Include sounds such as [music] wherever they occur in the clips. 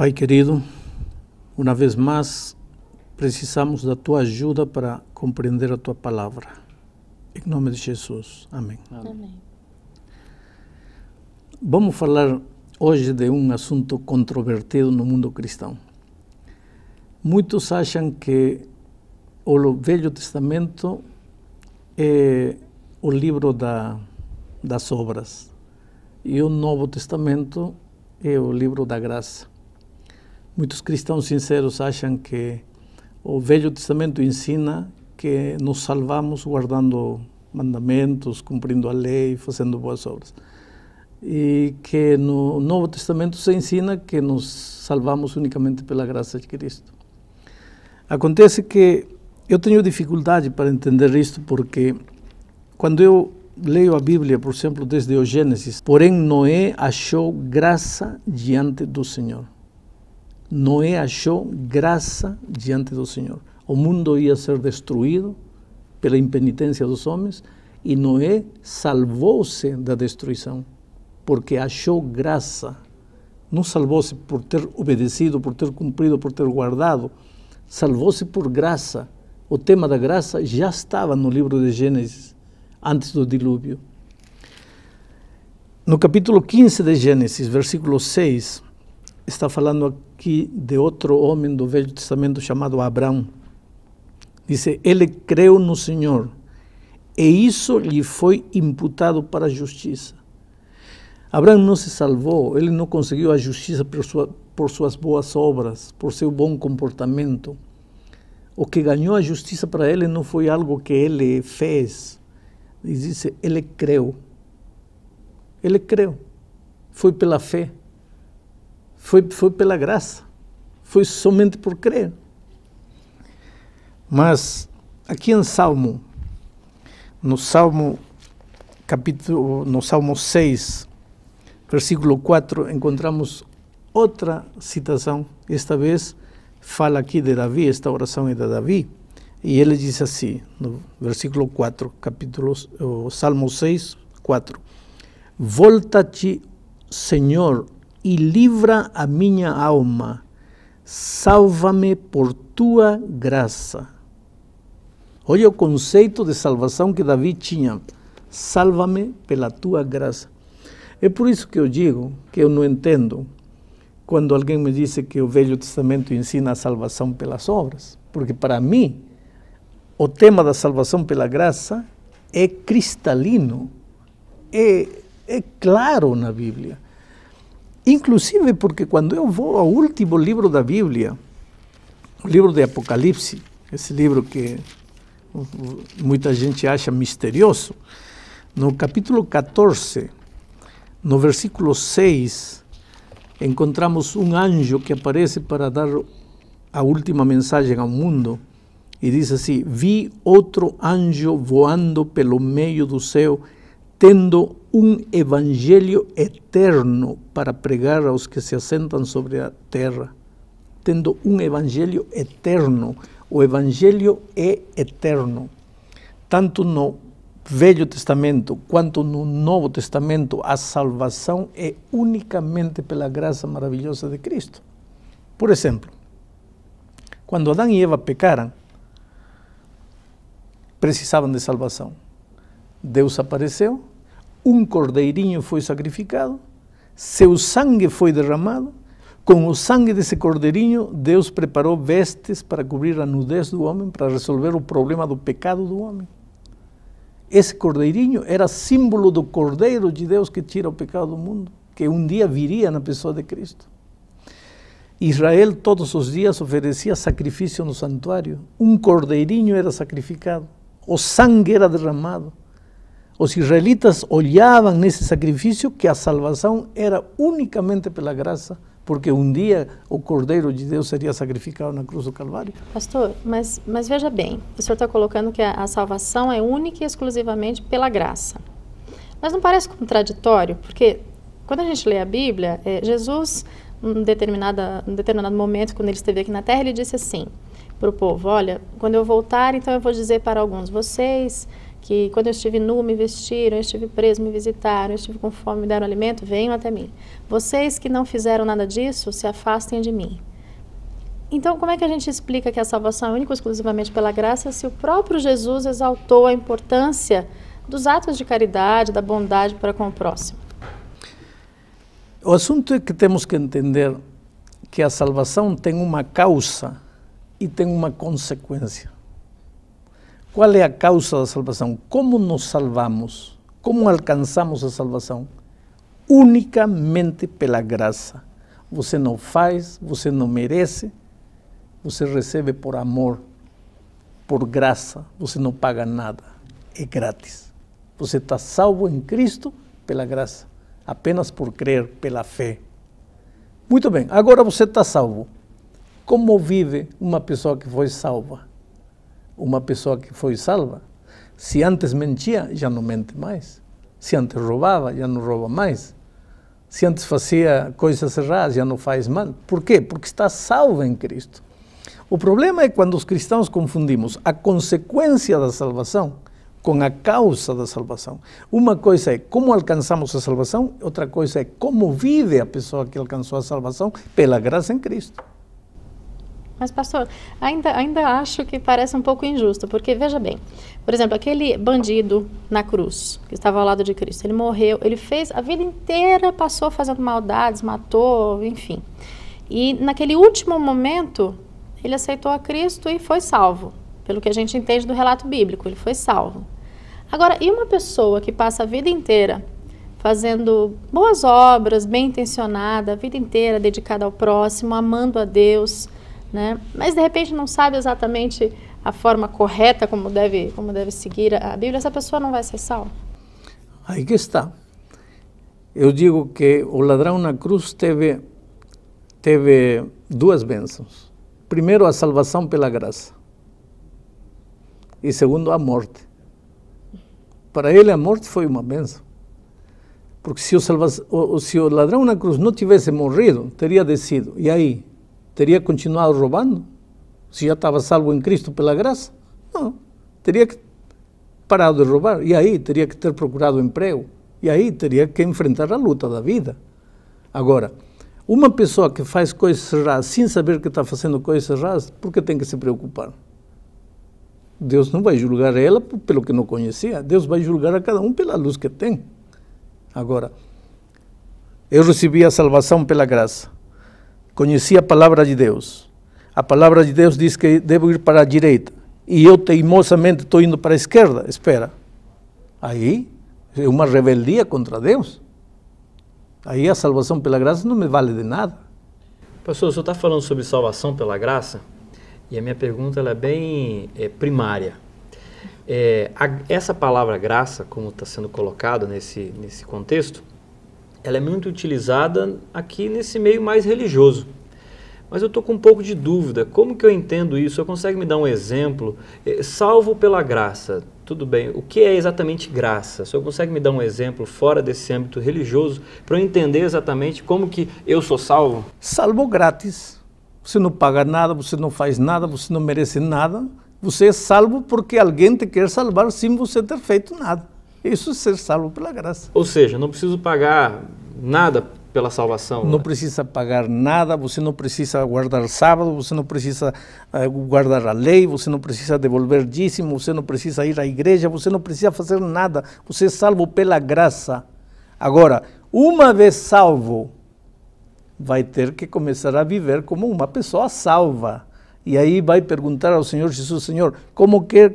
Pai querido, uma vez mais precisamos da tua ajuda para compreender a tua palavra. Em nome de Jesus. Amém. Amém. Vamos falar hoje de um assunto controvertido no mundo cristão. Muitos acham que o Velho Testamento é o livro da, das obras e o Novo Testamento é o livro da graça. Muitos cristãos sinceros acham que o Velho Testamento ensina que nos salvamos guardando mandamentos, cumprindo a lei, fazendo boas obras. E que no Novo Testamento se ensina que nos salvamos unicamente pela graça de Cristo. Acontece que eu tenho dificuldade para entender isto porque quando eu leio a Bíblia, por exemplo, desde o Gênesis, porém Noé achou graça diante do Senhor. Noé achou graça diante do Senhor. O mundo ia ser destruído pela impenitência dos homens e Noé salvou-se da destruição porque achou graça. Não salvou-se por ter obedecido, por ter cumprido, por ter guardado. Salvou-se por graça. O tema da graça já estava no livro de Gênesis, antes do dilúvio. No capítulo 15 de Gênesis, versículo 6 está falando aqui de outro homem do Velho Testamento chamado Abraão. Disse: Ele creu no Senhor, e isso lhe foi imputado para a justiça. Abraão não se salvou, ele não conseguiu a justiça por, sua, por suas boas obras, por seu bom comportamento. O que ganhou a justiça para ele não foi algo que ele fez. Ele disse: Ele creu. Ele creu. Foi pela fé foi, foi pela graça. Foi somente por crer. Mas aqui em Salmo, no Salmo capítulo, no Salmo 6, versículo 4, encontramos outra citação. Esta vez fala aqui de Davi, esta oração é de Davi. E ele diz assim, no versículo 4, capítulo, Salmo 6, 4. Volta-te, Senhor, e livra a minha alma. Salva-me por tua graça. Olha o conceito de salvação que Davi tinha. Salva-me pela tua graça. É por isso que eu digo que eu não entendo quando alguém me diz que o Velho Testamento ensina a salvação pelas obras. Porque para mim, o tema da salvação pela graça é cristalino, é, é claro na Bíblia. Inclusive porque quando eu vou ao último livro da Bíblia, o livro de Apocalipse, esse livro que muita gente acha misterioso, no capítulo 14, no versículo 6, encontramos um anjo que aparece para dar a última mensagem ao mundo e diz assim: Vi outro anjo voando pelo meio do céu tendo um evangelho eterno para pregar aos que se assentam sobre a terra. Tendo um evangelho eterno. O evangelho é eterno. Tanto no Velho Testamento quanto no Novo Testamento, a salvação é unicamente pela graça maravilhosa de Cristo. Por exemplo, quando Adão e Eva pecaram, precisavam de salvação. Deus apareceu, um cordeirinho foi sacrificado, seu sangue foi derramado, com o sangue desse cordeirinho, Deus preparou vestes para cobrir a nudez do homem, para resolver o problema do pecado do homem. Esse cordeirinho era símbolo do cordeiro de Deus que tira o pecado do mundo, que um dia viria na pessoa de Cristo. Israel todos os dias oferecia sacrifício no santuário. Um cordeirinho era sacrificado, o sangue era derramado. Os israelitas olhavam nesse sacrifício que a salvação era unicamente pela graça, porque um dia o Cordeiro de Deus seria sacrificado na cruz do Calvário. Pastor, mas, mas veja bem, o senhor está colocando que a, a salvação é única e exclusivamente pela graça. Mas não parece contraditório? Porque quando a gente lê a Bíblia, é, Jesus, um, determinada, um determinado momento, quando ele esteve aqui na terra, ele disse assim para o povo: Olha, quando eu voltar, então eu vou dizer para alguns, vocês que quando eu estive nu me vestiram, eu estive preso me visitaram, eu estive com fome me deram alimento, venham até mim. Vocês que não fizeram nada disso, se afastem de mim. Então, como é que a gente explica que a salvação é única exclusivamente pela graça se o próprio Jesus exaltou a importância dos atos de caridade, da bondade para com o próximo? O assunto é que temos que entender que a salvação tem uma causa e tem uma consequência. Qual é a causa da salvação? Como nos salvamos? Como alcançamos a salvação? Unicamente pela graça. Você não faz, você não merece, você recebe por amor, por graça, você não paga nada, é grátis. Você está salvo em Cristo pela graça, apenas por crer, pela fé. Muito bem, agora você está salvo. Como vive uma pessoa que foi salva? uma pessoa que foi salva, se antes mentia, já não mente mais. Se antes roubava, já não rouba mais. Se antes fazia coisas erradas, já não faz mal. Por quê? Porque está salvo em Cristo. O problema é quando os cristãos confundimos a consequência da salvação com a causa da salvação. Uma coisa é como alcançamos a salvação, outra coisa é como vive a pessoa que alcançou a salvação pela graça em Cristo. Mas, pastor, ainda, ainda acho que parece um pouco injusto, porque veja bem, por exemplo, aquele bandido na cruz, que estava ao lado de Cristo, ele morreu, ele fez a vida inteira, passou fazendo maldades, matou, enfim. E naquele último momento, ele aceitou a Cristo e foi salvo, pelo que a gente entende do relato bíblico, ele foi salvo. Agora, e uma pessoa que passa a vida inteira fazendo boas obras, bem intencionada, a vida inteira dedicada ao próximo, amando a Deus, né? Mas de repente não sabe exatamente a forma correta como deve, como deve seguir a Bíblia, essa pessoa não vai ser salva. Aí que está. Eu digo que o ladrão na cruz teve teve duas bênçãos. Primeiro, a salvação pela graça. E segundo, a morte. Para ele, a morte foi uma bênção. Porque se o, salva... se o ladrão na cruz não tivesse morrido, teria descido. E aí? teria continuado roubando? Se já estava salvo em Cristo pela graça? Não. Teria que parar de roubar. E aí teria que ter procurado emprego. E aí teria que enfrentar a luta da vida. Agora, uma pessoa que faz coisas erradas sem saber que está fazendo coisas erradas, por que tem que se preocupar? Deus não vai julgar ela pelo que não conhecia. Deus vai julgar a cada um pela luz que tem. Agora, eu recebi a salvação pela graça conheci a palavra de Deus. A palavra de Deus diz que devo ir para a direita. E eu teimosamente estou indo para a esquerda. Espera. Aí é uma rebeldia contra Deus. Aí a salvação pela graça não me vale de nada. Pastor, o senhor está falando sobre salvação pela graça? E a minha pergunta é bem é, primária. É, a, essa palavra graça, como está sendo colocada nesse, nesse contexto, ela é muito utilizada aqui nesse meio mais religioso. Mas eu estou com um pouco de dúvida. Como que eu entendo isso? Você consegue me dar um exemplo? Eh, salvo pela graça. Tudo bem. O que é exatamente graça? Você consegue me dar um exemplo fora desse âmbito religioso para eu entender exatamente como que eu sou salvo? Salvo grátis. Você não paga nada, você não faz nada, você não merece nada. Você é salvo porque alguém te quer salvar sem você ter feito nada. Isso é ser salvo pela graça. Ou seja, não preciso pagar nada pela salvação. Não né? precisa pagar nada, você não precisa guardar sábado, você não precisa uh, guardar a lei, você não precisa devolver dízimo, você não precisa ir à igreja, você não precisa fazer nada. Você é salvo pela graça. Agora, uma vez salvo, vai ter que começar a viver como uma pessoa salva. E aí vai perguntar ao Senhor Jesus: Senhor, como quer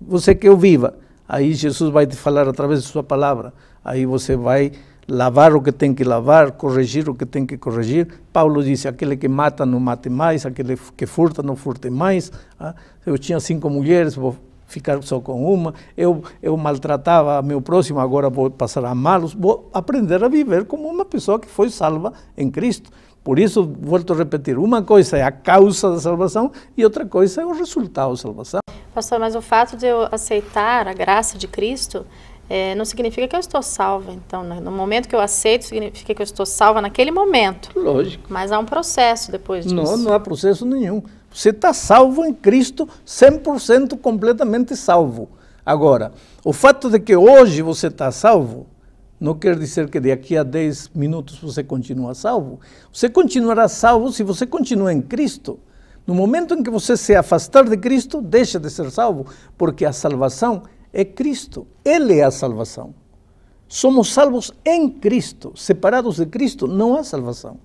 você que eu viva? Aí Jesus vai te falar através de sua palavra. Aí você vai lavar o que tem que lavar, corrigir o que tem que corrigir. Paulo disse: aquele que mata não mate mais, aquele que furta não furte mais. Ah, eu tinha cinco mulheres, vou ficar só com uma. Eu, eu maltratava meu próximo, agora vou passar a amá-los. Vou aprender a viver como uma pessoa que foi salva em Cristo. Por isso, volto a repetir, uma coisa é a causa da salvação e outra coisa é o resultado da salvação. Pastor, mas o fato de eu aceitar a graça de Cristo é, não significa que eu estou salva. Então, né? no momento que eu aceito, significa que eu estou salva naquele momento. Lógico. Mas há um processo depois disso. Não, não há processo nenhum. Você está salvo em Cristo, 100% completamente salvo. Agora, o fato de que hoje você está salvo não quer dizer que daqui a 10 minutos você continua salvo. Você continuará salvo se você continua em Cristo. No momento em que você se afastar de Cristo, deixa de ser salvo, porque a salvação é Cristo. Ele é a salvação. Somos salvos em Cristo. Separados de Cristo, não há salvação.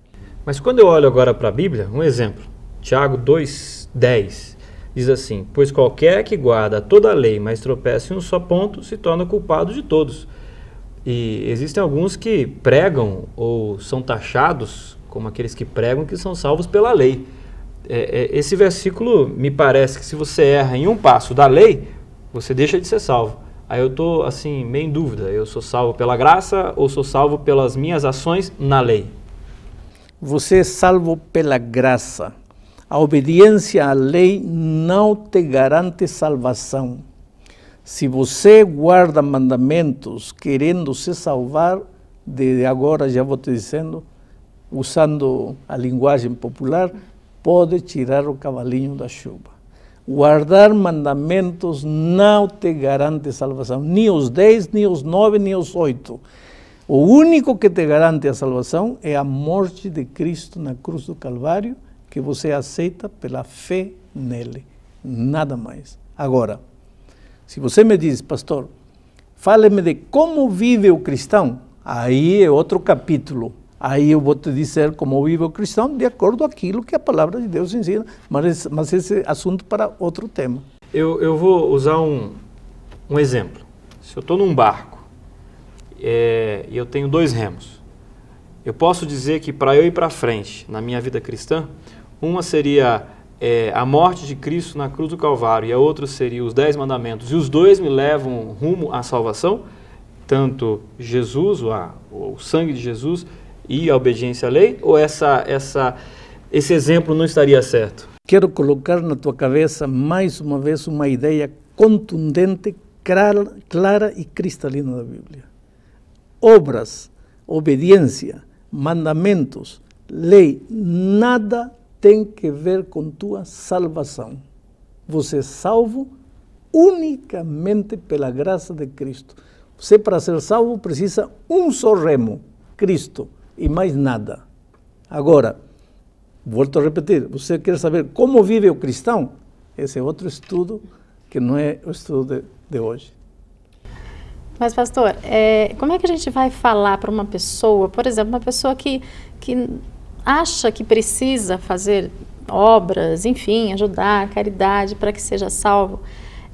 Mas quando eu olho agora para a Bíblia, um exemplo, Tiago 2,10 diz assim: Pois qualquer que guarda toda a lei, mas tropece em um só ponto, se torna culpado de todos. E existem alguns que pregam ou são taxados como aqueles que pregam que são salvos pela lei. É, é, esse versículo me parece que se você erra em um passo da lei, você deixa de ser salvo. Aí eu tô assim meio em dúvida. Eu sou salvo pela graça ou sou salvo pelas minhas ações na lei? Você é salvo pela graça. A obediência à lei não te garante salvação se você guarda mandamentos querendo se salvar, de agora já vou te dizendo, usando a linguagem popular, pode tirar o cavalinho da chuva. Guardar mandamentos não te garante salvação, nem os dez, nem os nove, nem os oito. O único que te garante a salvação é a morte de Cristo na cruz do Calvário, que você aceita pela fé nele, nada mais. Agora, se você me diz, pastor, fale-me de como vive o cristão, aí é outro capítulo. Aí eu vou te dizer como vive o cristão de acordo com aquilo que a palavra de Deus ensina, mas, mas esse assunto para outro tema. Eu, eu vou usar um, um exemplo. Se eu estou num barco é, e é, eu tenho dois remos, eu posso dizer que para eu ir para frente na minha vida cristã, uma seria é, a morte de Cristo na cruz do Calvário e a outra seria os dez mandamentos, e os dois me levam rumo à salvação, tanto Jesus, o, a, o sangue de Jesus e a obediência à lei, ou essa, essa, esse exemplo não estaria certo? Quero colocar na tua cabeça mais uma vez uma ideia contundente, clara, clara e cristalina da Bíblia. Obras, obediência, mandamentos, lei, nada tem que ver com tua salvação. Você é salvo unicamente pela graça de Cristo. Você, para ser salvo, precisa um só remo, Cristo, e mais nada. Agora, volto a repetir, você quer saber como vive o cristão? Esse é outro estudo que não é o estudo de, de hoje. Mas, pastor, é, como é que a gente vai falar para uma pessoa, por exemplo, uma pessoa que, que acha que precisa fazer obras, enfim, ajudar, caridade para que seja salvo,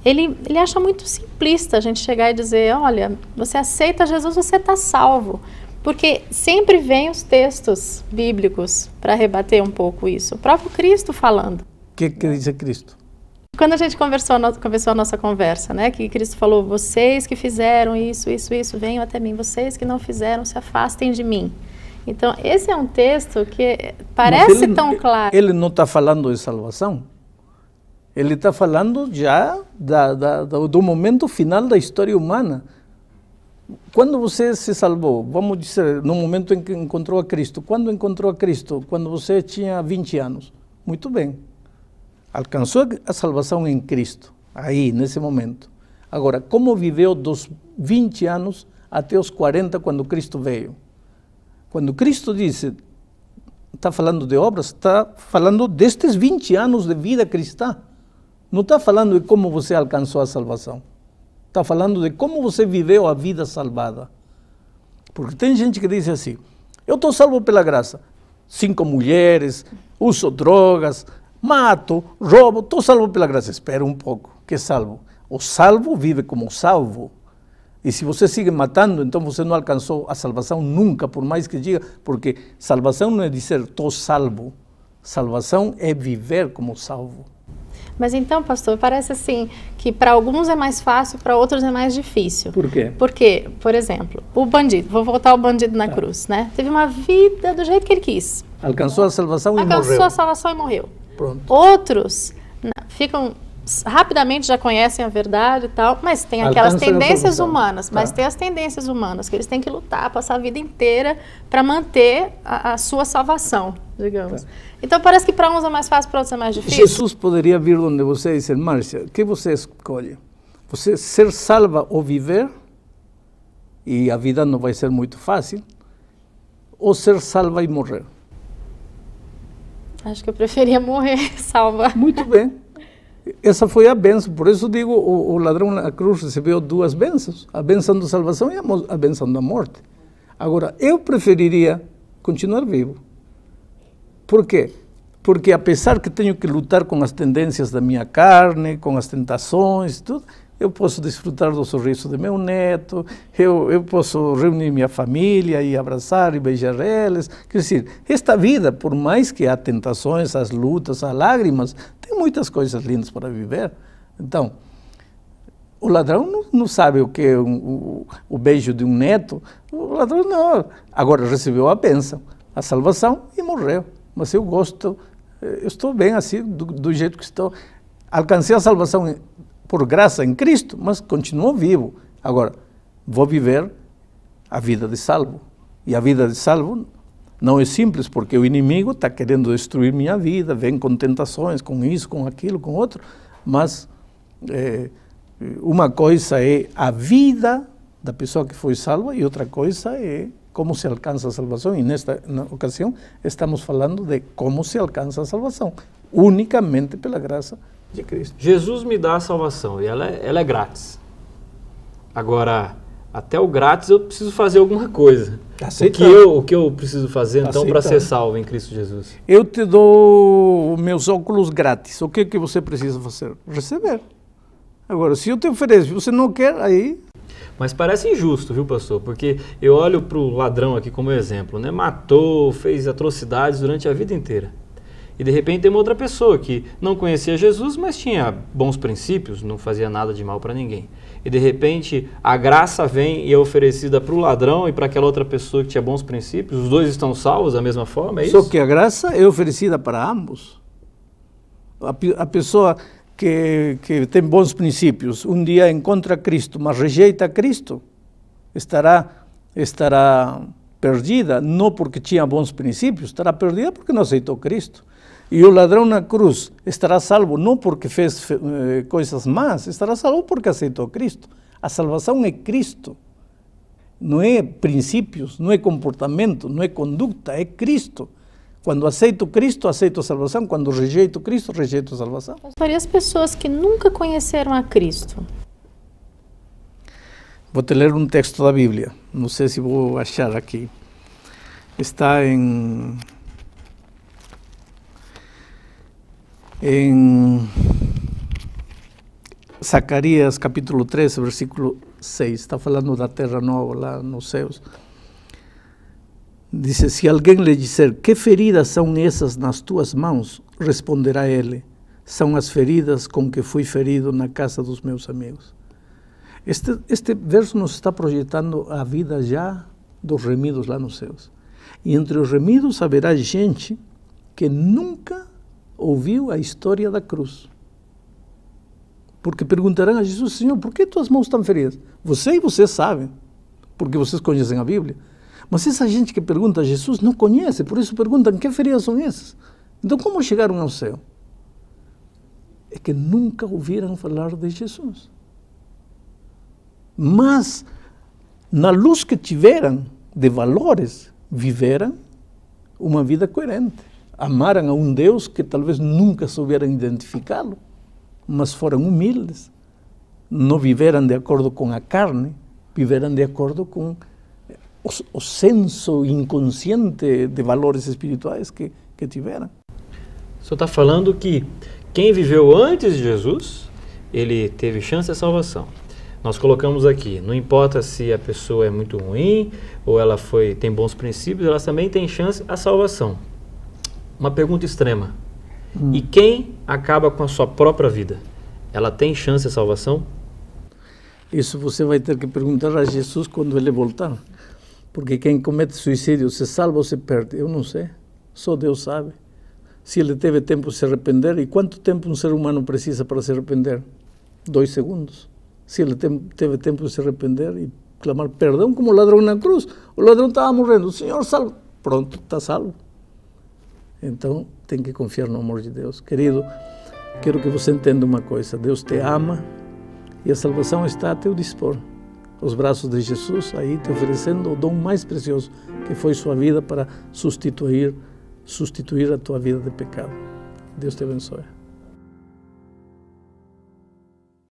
ele, ele acha muito simplista a gente chegar e dizer: olha, você aceita Jesus, você está salvo. Porque sempre vem os textos bíblicos para rebater um pouco isso. O próprio Cristo falando. O que quer dizer Cristo? Quando a gente conversou, começou a nossa conversa, né? Que Cristo falou: vocês que fizeram isso, isso, isso, venham até mim. Vocês que não fizeram, se afastem de mim. Então, esse é um texto que parece ele, tão claro. Ele não está falando de salvação. Ele está falando já da, da, do momento final da história humana. Quando você se salvou, vamos dizer, no momento em que encontrou a Cristo. Quando encontrou a Cristo? Quando você tinha 20 anos. Muito bem. Alcançou a salvação em Cristo, aí, nesse momento. Agora, como viveu dos 20 anos até os 40 quando Cristo veio? Quando Cristo disse, está falando de obras, está falando destes 20 anos de vida cristã. Não está falando de como você alcançou a salvação. Está falando de como você viveu a vida salvada. Porque tem gente que diz assim: eu estou salvo pela graça. Cinco mulheres, uso drogas, mato, roubo, estou salvo pela graça. Espera um pouco, que salvo? O salvo vive como salvo. E se você sigue matando, então você não alcançou a salvação nunca, por mais que diga, porque salvação não é dizer estou salvo. Salvação é viver como salvo. Mas então, pastor, parece assim que para alguns é mais fácil, para outros é mais difícil. Por quê? Porque, por exemplo, o bandido, vou voltar ao bandido na tá. cruz, né? Teve uma vida do jeito que ele quis. Alcançou a salvação Alcançou e morreu. Alcançou a salvação e morreu. Pronto. Outros não, ficam rapidamente já conhecem a verdade e tal, mas tem ah, então aquelas tendências humanas, tá. mas tá. tem as tendências humanas que eles têm que lutar, passar a vida inteira para manter a, a, sua salvação, digamos. Tá. Então parece que para uns é mais fácil, para outros é mais difícil. Jesus poderia vir onde você e dizer, Márcia, o que você escolhe? Você ser salva ou viver? E a vida não vai ser muito fácil. Ou ser salva e morrer? Acho que eu preferia morrer [laughs] salva. Muito bem. Essa foi a benção, por isso digo, o, o ladrão na cruz recebeu duas bênçãos, a benção da salvação e a benção da morte. Agora, eu preferiria continuar vivo. Por quê? Porque apesar que tenho que lutar com as tendências da minha carne, com as tentações, tudo, eu posso desfrutar do sorriso do meu neto, eu, eu posso reunir minha família e abraçar e beijar eles. Quer dizer, esta vida, por mais que há tentações, as lutas, as lágrimas, tem muitas coisas lindas para viver. Então, o ladrão não, não sabe o que é um, o, o beijo de um neto. O ladrão não. Agora recebeu a bênção, a salvação e morreu. Mas eu gosto, eh, eu estou bem assim, do, do jeito que estou. Alcancei a salvação por graça em Cristo, mas continuou vivo. Agora, vou viver a vida de salvo. E a vida de salvo não é simples, porque o inimigo está querendo destruir minha vida, vem com tentações, com isso, com aquilo, com outro. Mas é, uma coisa é a vida da pessoa que foi salva e outra coisa é como se alcança a salvação. E nesta ocasião estamos falando de como se alcança a salvação, unicamente pela graça de de Cristo. Jesus me dá a salvação e ela é, ela é grátis. Agora, até o grátis eu preciso fazer alguma coisa. Tá o que eu, o que eu preciso fazer tá então para ser salvo em Cristo Jesus? Eu te dou meus óculos grátis. O que, que você precisa fazer? Receber. Agora, se eu te ofereço, você não quer, aí. Mas parece injusto, viu, pastor? Porque eu olho para o ladrão aqui como exemplo, né? Matou, fez atrocidades durante a vida inteira. E de repente tem uma outra pessoa que não conhecia Jesus, mas tinha bons princípios, não fazia nada de mal para ninguém. E de repente a graça vem e é oferecida para o ladrão e para aquela outra pessoa que tinha bons princípios. Os dois estão salvos da mesma forma, é isso? Só que a graça é oferecida para ambos. A, a pessoa que, que tem bons princípios um dia encontra Cristo, mas rejeita Cristo, estará estará perdida, não porque tinha bons princípios, estará perdida porque não aceitou Cristo. E o ladrão na cruz estará salvo não porque fez eh, coisas más, estará salvo porque aceitou Cristo. A salvação é Cristo. Não é princípios, não é comportamento, não é conduta, é Cristo. Quando aceito Cristo, aceito a salvação. Quando rejeito Cristo, rejeito a salvação. Pastor, as pessoas que nunca conheceram a Cristo? Vou te ler um texto da Bíblia. Não sei se vou achar aqui. Está em em Zacarias capítulo 13, versículo 6, está falando da terra nova lá nos céus. Diz: Se alguém lhe disser, Que feridas são essas nas tuas mãos? Responderá ele: São as feridas com que fui ferido na casa dos meus amigos. Este, este verso nos está projetando a vida já dos remidos lá nos céus. E entre os remidos haverá gente que nunca ouviu a história da cruz. Porque perguntarão a Jesus, Senhor, por que tuas mãos estão feridas? Você e vocês sabem, porque vocês conhecem a Bíblia. Mas essa gente que pergunta a Jesus não conhece, por isso perguntam que feridas são essas. Então, como chegaram ao céu? É que nunca ouviram falar de Jesus. Mas, na luz que tiveram de valores, viveram uma vida coerente amaram a um Deus que talvez nunca souberam identificá-lo, mas foram humildes, não viveram de acordo com a carne, viveram de acordo com eh, o, o senso inconsciente de valores espirituais que, que tiveram. O senhor está falando que quem viveu antes de Jesus, ele teve chance à salvação. Nós colocamos aqui, não importa se a pessoa é muito ruim ou ela foi tem bons princípios, ela também tem chance à salvação uma pergunta extrema. Hum. E quem acaba com a sua própria vida, ela tem chance de salvação? Isso você vai ter que perguntar a Jesus quando ele voltar. Porque quem comete suicídio, se salva ou se perde, eu não sei. Só Deus sabe. Se ele teve tempo de se arrepender, e quanto tempo um ser humano precisa para se arrepender? Dois segundos. Se ele teve tempo de se arrepender e clamar perdão, como o ladrão na cruz. O ladrão estava morrendo, o Senhor salva. Pronto, está salvo. Então, tem que confiar no amor de Deus. Querido, quero que você entenda uma coisa: Deus te ama e a salvação está a teu dispor. Os braços de Jesus aí te oferecendo o dom mais precioso, que foi sua vida, para substituir, substituir a tua vida de pecado. Deus te abençoe.